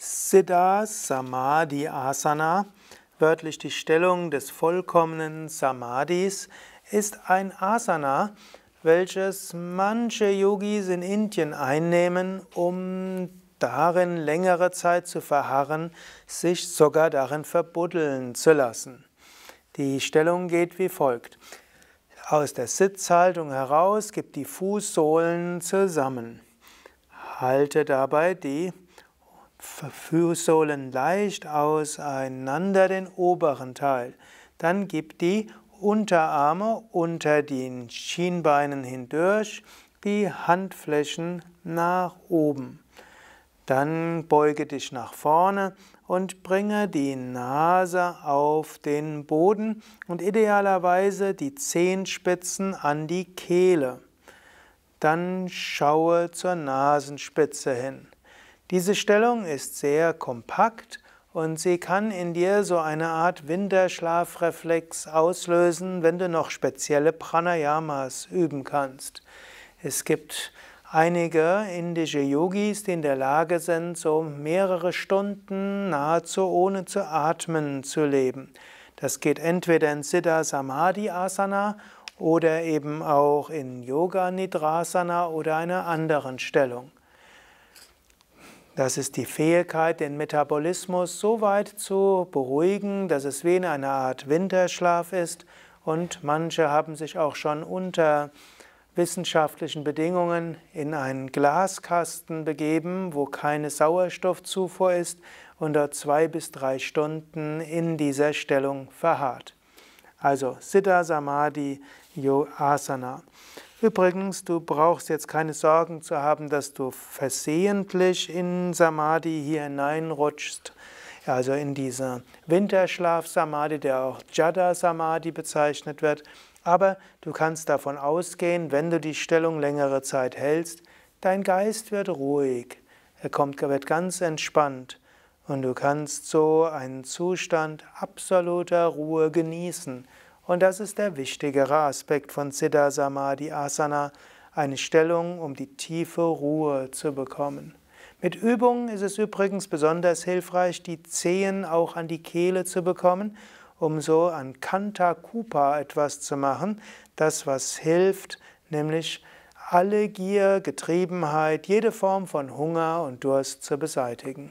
Siddha Samadhi Asana, wörtlich die Stellung des vollkommenen Samadhis, ist ein Asana, welches manche Yogis in Indien einnehmen, um darin längere Zeit zu verharren, sich sogar darin verbuddeln zu lassen. Die Stellung geht wie folgt. Aus der Sitzhaltung heraus gibt die Fußsohlen zusammen. Halte dabei die Fußsohlen leicht auseinander den oberen Teil. Dann gib die Unterarme unter den Schienbeinen hindurch, die Handflächen nach oben. Dann beuge dich nach vorne und bringe die Nase auf den Boden und idealerweise die Zehenspitzen an die Kehle. Dann schaue zur Nasenspitze hin. Diese Stellung ist sehr kompakt und sie kann in dir so eine Art Winterschlafreflex auslösen, wenn du noch spezielle Pranayamas üben kannst. Es gibt einige indische Yogis, die in der Lage sind, so mehrere Stunden nahezu ohne zu atmen zu leben. Das geht entweder in Siddha Samadhi Asana oder eben auch in Yoga Nidrasana oder einer anderen Stellung. Das ist die Fähigkeit, den Metabolismus so weit zu beruhigen, dass es wie in einer Art Winterschlaf ist. Und manche haben sich auch schon unter wissenschaftlichen Bedingungen in einen Glaskasten begeben, wo keine Sauerstoffzufuhr ist und dort zwei bis drei Stunden in dieser Stellung verharrt. Also Siddha Samadhi Asana. Übrigens, du brauchst jetzt keine Sorgen zu haben, dass du versehentlich in Samadhi hier hineinrutschst. Also in dieser Winterschlaf-Samadhi, der auch Jada-Samadhi bezeichnet wird. Aber du kannst davon ausgehen, wenn du die Stellung längere Zeit hältst, dein Geist wird ruhig. Er kommt, wird ganz entspannt. Und du kannst so einen Zustand absoluter Ruhe genießen. Und das ist der wichtigere Aspekt von Siddha Samadhi Asana, eine Stellung, um die tiefe Ruhe zu bekommen. Mit Übungen ist es übrigens besonders hilfreich, die Zehen auch an die Kehle zu bekommen, um so an Kanta Kupa etwas zu machen, das was hilft, nämlich alle Gier, Getriebenheit, jede Form von Hunger und Durst zu beseitigen.